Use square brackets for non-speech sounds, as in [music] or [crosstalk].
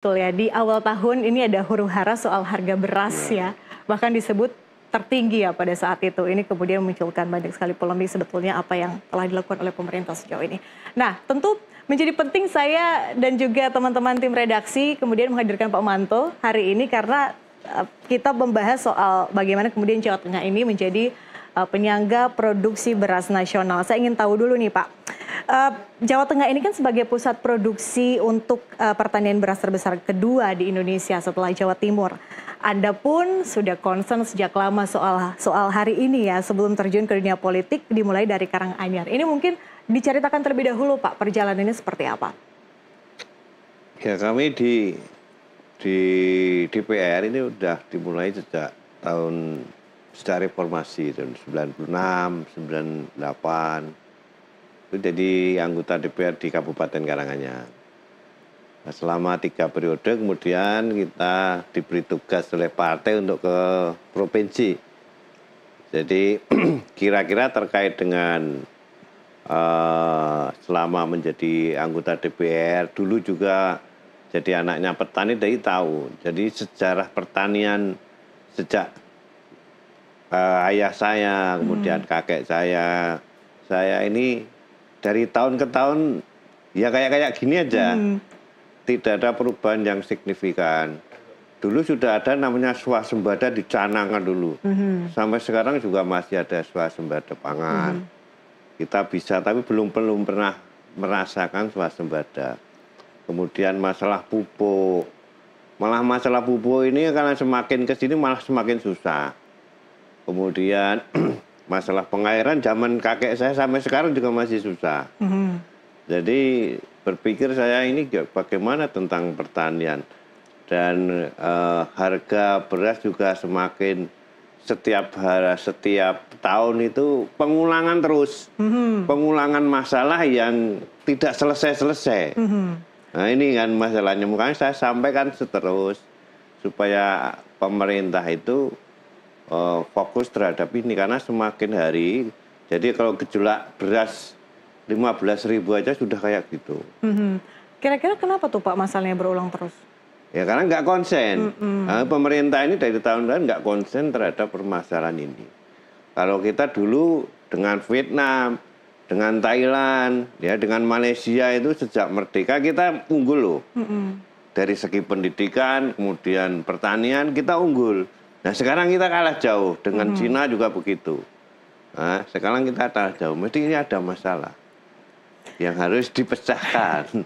Betul ya, di awal tahun ini ada huru hara soal harga beras iya. ya. Bahkan disebut tertinggi ya pada saat itu. Ini kemudian memunculkan banyak sekali polemik sebetulnya apa yang telah dilakukan oleh pemerintah sejauh ini. Nah, tentu menjadi penting saya dan juga teman-teman tim redaksi kemudian menghadirkan Pak Manto hari ini karena eh, kita membahas soal bagaimana kemudian Jawa Tengah ini menjadi eh, penyangga produksi beras nasional. Saya ingin tahu dulu nih Pak, Eh, Jawa Tengah ini kan sebagai pusat produksi untuk uh, pertanian beras terbesar kedua di Indonesia setelah Jawa Timur. Anda pun sudah concern sejak lama soal soal hari ini ya sebelum terjun ke dunia politik dimulai dari Karanganyar. Ini mungkin diceritakan terlebih dahulu Pak perjalanannya seperti apa? Ya kami di di DPR ini sudah dimulai sejak tahun sejak reformasi tahun 96, 98 itu jadi anggota DPR di Kabupaten Karanganyar. Nah, selama tiga periode kemudian kita diberi tugas oleh partai untuk ke provinsi. Jadi [clears throat] kira-kira terkait dengan uh, selama menjadi anggota DPR dulu juga jadi anaknya petani dari tahu. Jadi sejarah pertanian sejak uh, ayah saya, kemudian hmm. kakek saya, saya ini dari tahun ke tahun ya kayak kayak gini aja hmm. tidak ada perubahan yang signifikan dulu sudah ada namanya swasembada dicanangkan dulu hmm. sampai sekarang juga masih ada swasembada pangan hmm. kita bisa tapi belum belum pernah merasakan swasembada kemudian masalah pupuk malah masalah pupuk ini karena semakin kesini malah semakin susah kemudian [clears throat] masalah pengairan zaman kakek saya sampai sekarang juga masih susah. Mm-hmm. Jadi berpikir saya ini bagaimana tentang pertanian dan uh, harga beras juga semakin setiap hari setiap tahun itu pengulangan terus mm-hmm. pengulangan masalah yang tidak selesai selesai. Mm-hmm. Nah ini kan masalahnya makanya saya sampaikan seterus supaya pemerintah itu Eh, fokus terhadap ini karena semakin hari jadi kalau gejolak beras 15 ribu aja sudah kayak gitu. Mm-hmm. Kira-kira mm-hmm. kenapa tuh Pak masalahnya berulang terus? Ya karena nggak konsen. Mm-hmm. Nah, pemerintah ini dari tahun lalu nggak konsen terhadap permasalahan ini. Kalau kita dulu dengan Vietnam, dengan Thailand, ya dengan Malaysia itu sejak merdeka kita unggul loh. Mm-hmm. Dari segi pendidikan, kemudian pertanian kita unggul Nah sekarang kita kalah jauh dengan hmm. Cina juga begitu. Nah, sekarang kita kalah jauh. Mesti ini ada masalah yang harus dipecahkan. [laughs]